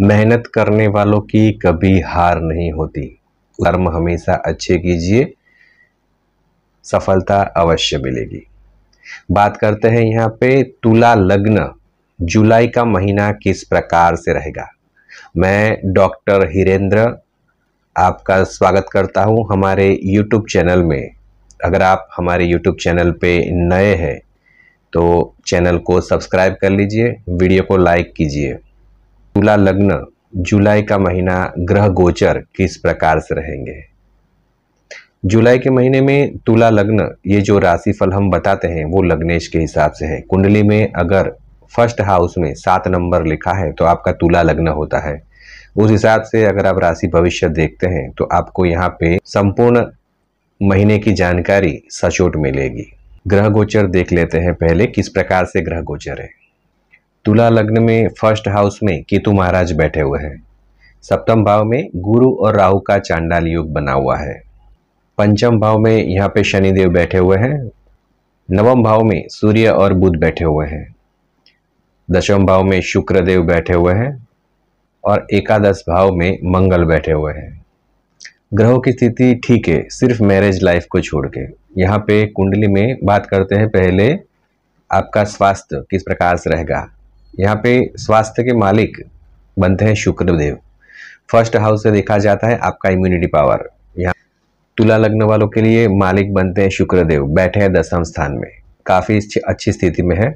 मेहनत करने वालों की कभी हार नहीं होती कर्म हमेशा अच्छे कीजिए सफलता अवश्य मिलेगी बात करते हैं यहाँ पे तुला लग्न जुलाई का महीना किस प्रकार से रहेगा मैं डॉक्टर हिरेंद्र आपका स्वागत करता हूँ हमारे यूट्यूब चैनल में अगर आप हमारे यूट्यूब चैनल पे नए हैं तो चैनल को सब्सक्राइब कर लीजिए वीडियो को लाइक कीजिए तुला लग्न जुलाई का महीना ग्रह गोचर किस प्रकार से रहेंगे जुलाई के महीने में तुला लग्न ये जो राशि फल हम बताते हैं वो लग्नेश के हिसाब से है कुंडली में अगर फर्स्ट हाउस में सात नंबर लिखा है तो आपका तुला लग्न होता है उस हिसाब से अगर आप राशि भविष्य देखते हैं तो आपको यहाँ पे संपूर्ण महीने की जानकारी सचोट मिलेगी ग्रह गोचर देख लेते हैं पहले किस प्रकार से ग्रह गोचर है तुला लग्न में फर्स्ट हाउस में केतु महाराज बैठे हुए हैं सप्तम भाव में गुरु और राहु का चांडाल योग बना हुआ है पंचम भाव में यहाँ पे शनिदेव बैठे हुए हैं नवम भाव में सूर्य और बुध बैठे हुए हैं दशम भाव में शुक्रदेव बैठे हुए हैं और एकादश भाव में मंगल बैठे हुए हैं ग्रहों की स्थिति ठीक है सिर्फ मैरिज लाइफ को छोड़ के यहाँ पे कुंडली में बात करते हैं पहले आपका स्वास्थ्य किस प्रकार से रहेगा यहाँ पे स्वास्थ्य के मालिक बनते हैं शुक्रदेव फर्स्ट हाउस से देखा जाता है आपका इम्यूनिटी पावर यहाँ तुला लग्न वालों के लिए मालिक बनते हैं शुक्रदेव बैठे हैं दसम स्थान में काफ़ी अच्छी स्थिति में है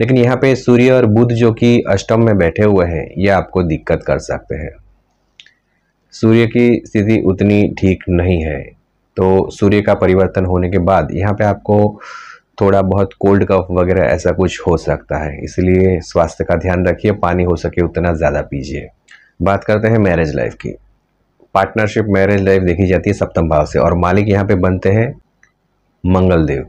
लेकिन यहाँ पे सूर्य और बुध जो कि अष्टम में बैठे हुए हैं ये आपको दिक्कत कर सकते हैं सूर्य की स्थिति उतनी ठीक नहीं है तो सूर्य का परिवर्तन होने के बाद यहाँ पे आपको थोड़ा बहुत कोल्ड कफ वगैरह ऐसा कुछ हो सकता है इसलिए स्वास्थ्य का ध्यान रखिए पानी हो सके उतना ज़्यादा पीजिए बात करते हैं मैरिज लाइफ की पार्टनरशिप मैरिज लाइफ देखी जाती है सप्तम भाव से और मालिक यहाँ पे बनते हैं मंगलदेव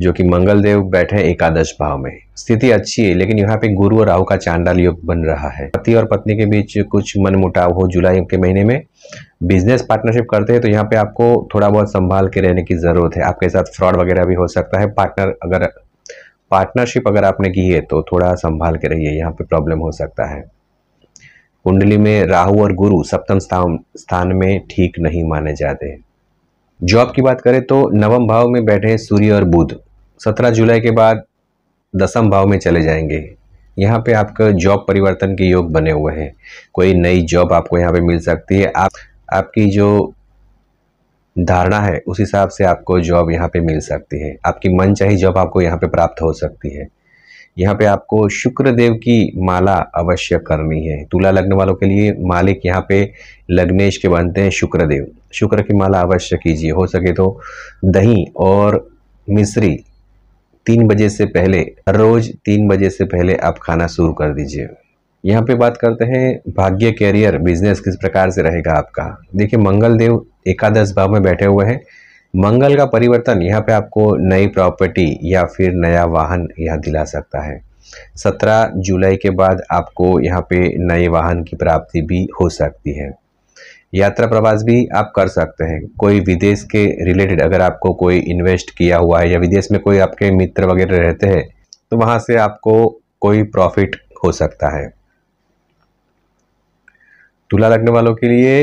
जो कि मंगल देव बैठे एकादश भाव में स्थिति अच्छी है लेकिन यहाँ पे गुरु और राहु का चांडाल योग बन रहा है पति और पत्नी के बीच कुछ मन मुटाव हो जुलाई के महीने में बिजनेस पार्टनरशिप करते हैं तो यहाँ पे आपको थोड़ा बहुत संभाल के रहने की जरूरत है आपके साथ फ्रॉड वगैरह भी हो सकता है पार्टनर अगर पार्टनरशिप अगर आपने की है तो थोड़ा संभाल के रहिए यहाँ पे प्रॉब्लम हो सकता है कुंडली में राहु और गुरु सप्तम स्थान स्थान में ठीक नहीं माने जाते हैं जॉब की बात करें तो नवम भाव में बैठे हैं सूर्य और बुध सत्रह जुलाई के बाद दसम भाव में चले जाएंगे यहाँ पे आपका जॉब परिवर्तन के योग बने हुए हैं कोई नई जॉब आपको यहाँ पे मिल सकती है आप आपकी जो धारणा है उस हिसाब से आपको जॉब यहाँ पे मिल सकती है आपकी मनचाही जॉब आपको यहाँ पे प्राप्त हो सकती है यहाँ पे आपको शुक्र देव की माला अवश्य करनी है तुला लग्न वालों के लिए मालिक यहाँ पे लग्नेश के बनते हैं शुक्रदेव शुक्र की माला अवश्य कीजिए हो सके तो दही और मिश्री तीन बजे से पहले हर रोज तीन बजे से पहले आप खाना शुरू कर दीजिए यहाँ पे बात करते हैं भाग्य कैरियर बिजनेस किस प्रकार से रहेगा आपका देखिए मंगल देव एकादश भाव में बैठे हुए हैं मंगल का परिवर्तन यहाँ पे आपको नई प्रॉपर्टी या फिर नया वाहन यहाँ दिला सकता है सत्रह जुलाई के बाद आपको यहाँ पे नए वाहन की प्राप्ति भी हो सकती है यात्रा प्रवास भी आप कर सकते हैं कोई विदेश के रिलेटेड अगर आपको कोई इन्वेस्ट किया हुआ है या विदेश में कोई आपके मित्र वगैरह रहते हैं तो वहाँ से आपको कोई प्रॉफिट हो सकता है तुला लगने वालों के लिए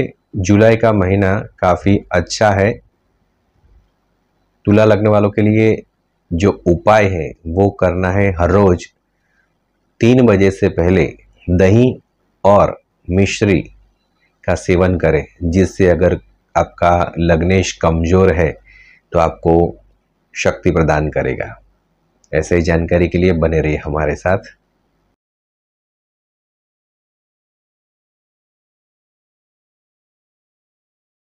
जुलाई का महीना काफ़ी अच्छा है तुला लग्न वालों के लिए जो उपाय है वो करना है हर रोज तीन बजे से पहले दही और मिश्री का सेवन करें जिससे अगर आपका लग्नेश कमज़ोर है तो आपको शक्ति प्रदान करेगा ऐसे ही जानकारी के लिए बने रहिए हमारे साथ